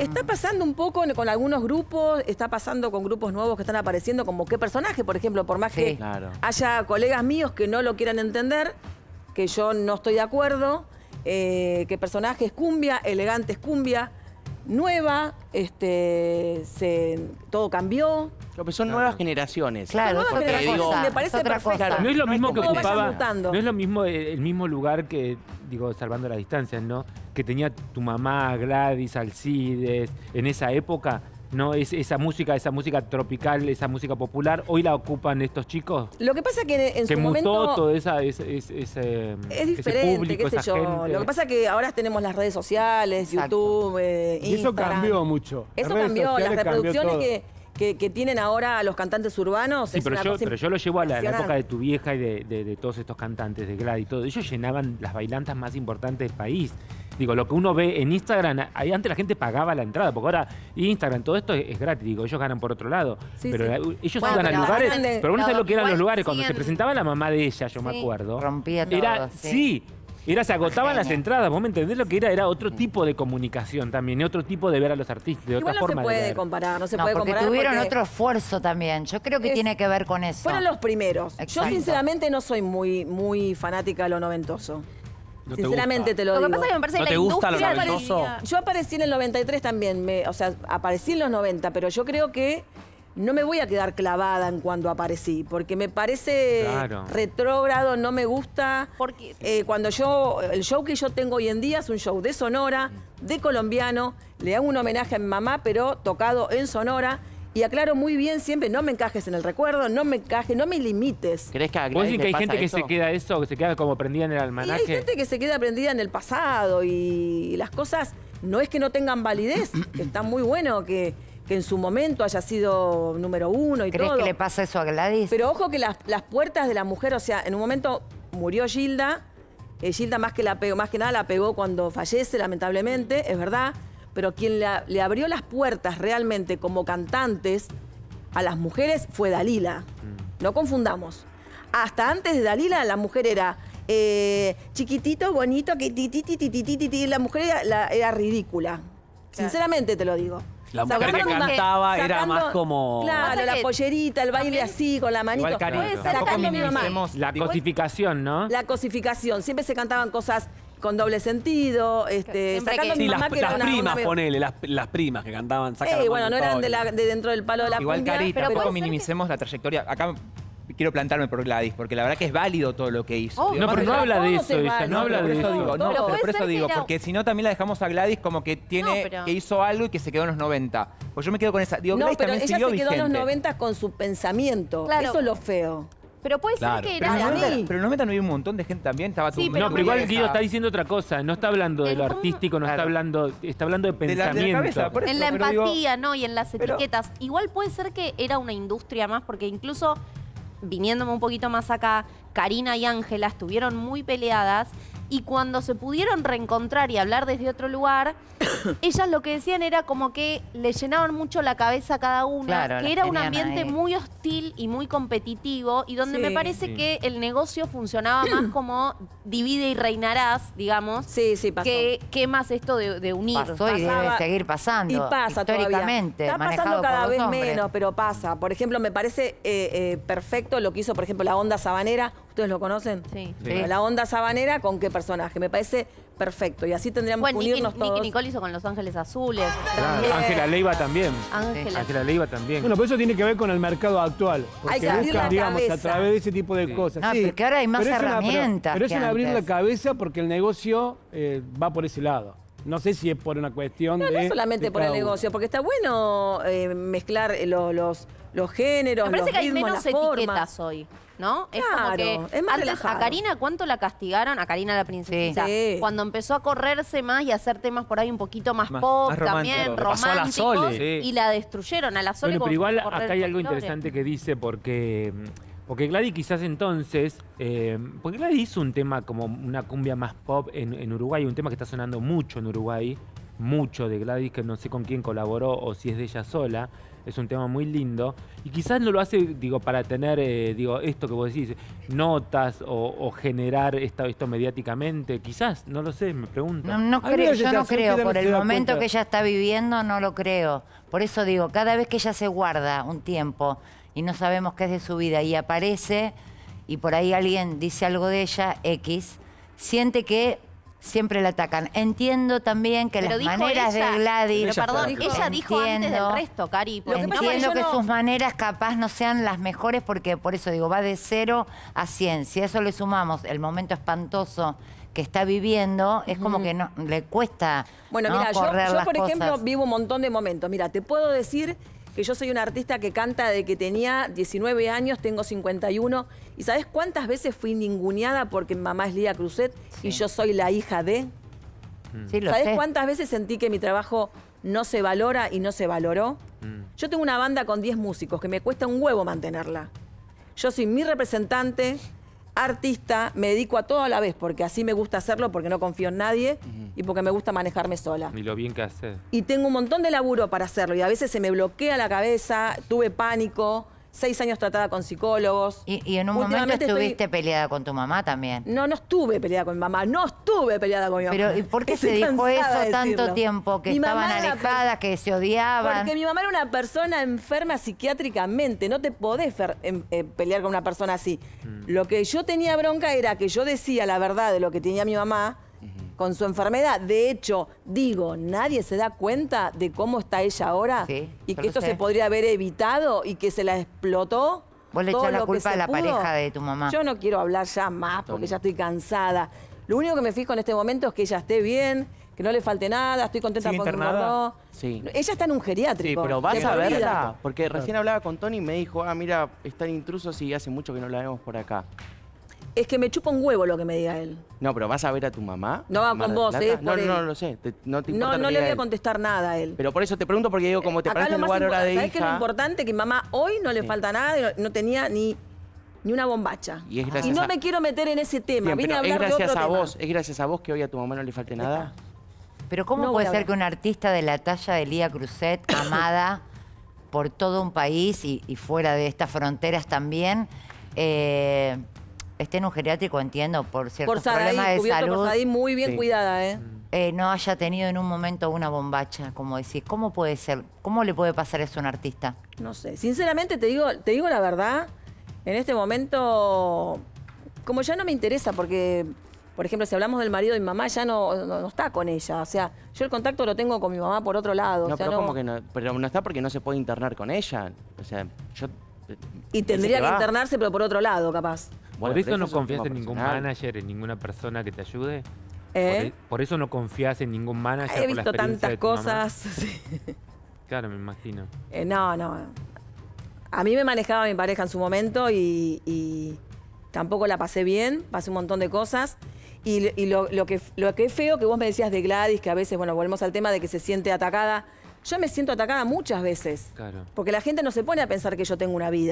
Está mm. pasando un poco con algunos grupos, está pasando con grupos nuevos que están apareciendo, como qué personaje, por ejemplo, por más que haya colegas míos que no lo quieran entender, que yo no estoy de acuerdo, qué eh, que personaje es cumbia, elegante es cumbia, nueva, este, se, todo cambió. son nuevas generaciones. Claro, me parece perfecto. No es lo mismo que ocupaba, no es lo mismo el mismo lugar que, digo, salvando las distancias, ¿no? Que tenía tu mamá, Gladys, Alcides, en esa época ¿no? Es, esa música, esa música tropical, esa música popular, hoy la ocupan estos chicos. Lo que pasa que en, que su mutó todo esa, eh, es, ese, diferente, público, Lo que pasa que ahora tenemos las redes sociales, YouTube, eh, eso cambió mucho. Eso cambió, las reproducciones que... tienen ahora los cantantes urbanos. Sí, pero yo, pero yo, lo llevo a la, época de tu vieja y de, de, de todos estos cantantes de Gladys y todo. Ellos llenaban las bailantas más importantes del país. Digo, lo que uno ve en Instagram, ahí antes la gente pagaba la entrada, porque ahora Instagram, todo esto es, gratis, digo, ellos ganan por otro lado. pero ellos iban a lugares, pero uno sabe lo que eran los lugares, cuando se presentaba la mamá de ella, yo me acuerdo. Rompía sí. Era, se agotaban las entradas, vos me entendés lo que era, era otro tipo de comunicación también, otro tipo de ver a los artistas, de otra forma. No se puede comparar, no se puede porque Tuvieron otro esfuerzo también, yo creo que tiene que ver con eso. Fueron los primeros. Yo sinceramente no soy muy, muy fanática de lo noventoso. Sinceramente te lo, digo. Lo que pasa es que me parece que la industria- Yo aparecí en el 93 también, me- o sea, aparecí en los 90, pero yo creo que no me voy a quedar clavada en cuando aparecí, porque me parece retrógrado, no me gusta. Porque eh, cuando yo, el show que yo tengo hoy en día es un show de Sonora, de colombiano, le hago un homenaje a mi mamá, pero tocado en Sonora. Y aclaro muy bien siempre, no me encajes en el recuerdo, no me encajes, no me limites. ¿Crees que hay gente que se queda eso, que se queda como prendida en el almanaque? hay gente que se queda prendida en el pasado y las cosas no es que no tengan validez, que está muy bueno que, en su momento haya sido número uno y todo. ¿Crees que le pasa eso a Gladys? Pero ojo que las, las, puertas de la mujer, o sea, en un momento murió Gilda, eh, Gilda más que, la más que nada la pegó cuando fallece, lamentablemente, es verdad, pero quien le abrió las puertas realmente como cantantes a las mujeres fue Dalila. Mm. No confundamos. Hasta antes de Dalila la mujer era eh, chiquitito, bonito, que ti, ti, la mujer era, la, era ridícula. Sinceramente te lo digo. La mujer que cantaba era más como... Claro, la pollerita, el baile así, con la manito. Igual La cosificación, ¿no? La cosificación. Siempre se cantaban cosas con doble sentido, este, sacando mamá las, que primas, ponele, las, primas que cantaban, sacando la bueno, no eran de, dentro del palo de la Igual, Cari, pero tampoco minimicemos la trayectoria. Acá quiero plantarme por Gladys, porque la verdad que es válido todo lo que hizo. Oh, no, pero no habla de eso, no habla de eso por eso digo, porque si no también la dejamos a Gladys como que tiene, que hizo algo y que se quedó en los 90. Pues yo me quedo con esa. Digo, No, Gladys pero también ella se quedó en los 90 con su pensamiento. Claro. Eso es lo feo. Pero puede ser que era... pero no me no un montón de gente también, estaba No, pero igual Guido está diciendo otra cosa. No está hablando de lo artístico, no está hablando, está hablando de pensamiento. la En la empatía, ¿no? Y en las etiquetas. Igual puede ser que era una industria más, porque incluso, viniéndome un poquito más acá, Karina y Ángela estuvieron muy peleadas y cuando se pudieron reencontrar y hablar desde otro lugar, ellas lo que decían era como que le llenaban mucho la cabeza a cada una, que era un ambiente muy hostil y muy competitivo, y donde me parece que el negocio funcionaba más como divide y reinarás, digamos. Sí, sí, Que, más esto de, unir. Pasó y debe seguir pasando. Y pasa históricamente. Está pasando cada vez menos, pero pasa. Por ejemplo, me parece eh, eh, perfecto lo que hizo, por ejemplo, la onda sabanera ¿Ustedes lo conocen? Sí. La onda sabanera con qué personaje. Me parece perfecto. Y así tendríamos que unirnos Nicky, todos. Nicole hizo con Los Ángeles Azules. Ah, Ángela Leiva también. Ángela Leiva también. Bueno, pero eso tiene que ver con el mercado actual. hay que abrir digamos, a través de ese tipo de cosas. Ah, porque ahora hay más herramientas. pero, es una abrir la cabeza porque el negocio eh, va por ese lado. No sé si es por una cuestión de. No solamente por el negocio, porque está bueno eh, mezclar eh, los, los, géneros. Me parece que hay menos etiquetas hoy. ¿no? es como más a Karina, ¿cuánto la castigaron? A Karina la princesa. Cuando empezó a correrse más y a hacer temas por ahí un poquito más, pop, también románticos. Y la destruyeron a la Sole. Bueno, pero igual acá hay algo interesante que dice porque porque Gladys quizás entonces, eh, porque Gladys hizo un tema como una cumbia más pop en, Uruguay, un tema que está sonando mucho en Uruguay, mucho de Gladys, que no sé con quién colaboró o si es de ella sola, es un tema muy lindo, y quizás no lo hace, digo, para tener, eh, digo, esto que vos decís, notas o, generar esto mediáticamente, quizás, no lo sé, me pregunto. No, creo, yo no creo, por el momento que ella está viviendo no lo creo, por eso digo, cada vez que ella se guarda un tiempo, y no sabemos qué es de su vida y aparece y por ahí alguien dice algo de ella, X, siente que siempre la atacan. Entiendo también que las maneras de Gladys... Pero perdón, ella dijo antes del resto, Cari. entiendo que, sus maneras capaz no sean las mejores porque, por eso digo, va de cero a cien. Si a eso le sumamos el momento espantoso que está viviendo, es como que le cuesta Bueno, mira, yo, yo, por ejemplo, vivo un montón de momentos. Mira, te puedo decir que yo soy una artista que canta de que tenía 19 años, tengo 51. ¿Y sabes cuántas veces fui ninguneada porque mamá es Lía Cruzet y yo soy la hija de? Mm. ¿Sabes cuántas veces sentí que mi trabajo no se valora y no se valoró? Mm. Yo tengo una banda con 10 músicos que me cuesta un huevo mantenerla. Yo soy mi representante, artista me dedico a todo a la vez, porque así me gusta hacerlo, porque no confío en nadie y porque me gusta manejarme sola. Y lo bien que haces. Y tengo un montón de laburo para hacerlo y a veces se me bloquea la cabeza, tuve pánico seis años tratada con psicólogos. Y, en un momento estuviste peleada con tu mamá también. No, no estuve peleada con mi mamá, no estuve peleada con mi mamá. Pero ¿y por qué se dijo eso tanto tiempo? Que estaban alejadas, que se odiaban. Porque mi mamá era una persona enferma psiquiátricamente, no te podés em, eh, pelear con una persona así. Mm. Lo que yo tenía bronca era que yo decía la verdad de lo que tenía mi mamá, con su enfermedad. De hecho, digo, nadie se da cuenta de cómo está ella ahora y que esto se podría haber evitado y que se la explotó. Vos le echás la culpa a la pareja de tu mamá. Yo no quiero hablar ya más porque ya estoy cansada. Lo único que me fijo en este momento es que ella esté bien, que no le falte nada, estoy contenta porque no. Ella está en un geriátrico. Sí, pero vas a verla, porque recién hablaba con Tony y me dijo, ah, mira, están intrusos y hace mucho que no la vemos por acá. Es que me chupa un huevo lo que me diga él. No, pero ¿vas a ver a tu mamá? No, con vos, ¿eh? No, no, no, lo sé. no No, le voy a contestar nada a él. Pero por eso te pregunto, porque digo, como te parece un lugar ahora de hija... que lo importante? Que mamá hoy no le falta nada, no tenía ni una bombacha. Y, no me quiero meter en ese tema. Vine a hablar es gracias a vos, es gracias a vos que hoy a tu mamá no le falte nada. Pero ¿cómo puede ser que un artista de la talla de Lía Cruzet, amada por todo un país y, fuera de estas fronteras también, eh, esté en un geriátrico, entiendo, por ciertos por problemas de salud. Por muy bien cuidada, ¿eh? Mm. ¿eh? No haya tenido en un momento una bombacha, como decís. ¿Cómo puede ser? ¿Cómo le puede pasar eso a un artista? No sé. Sinceramente, te digo, te digo la verdad, en este momento, como ya no me interesa, porque, por ejemplo, si hablamos del marido de mi mamá, ya no, no, está con ella. O sea, yo el contacto lo tengo con mi mamá por otro lado. No, pero no... como que no, está porque no se puede internar con ella. O sea, yo... Eh, y tendría que internarse, pero por otro lado, capaz. ¿Eh? ¿Por eso no confías en ningún manager, en ninguna persona que te ayude? Por, eso no confías en ningún manager. He visto tantas cosas. Claro, me imagino. Eh, no, no. A mí me manejaba mi pareja en su momento y, tampoco la pasé bien, pasé un montón de cosas. Y, lo, que, lo que es feo que vos me decías de Gladys, que a veces, bueno, volvemos al tema de que se siente atacada. Yo me siento atacada muchas veces. Claro. Porque la gente no se pone a pensar que yo tengo una vida.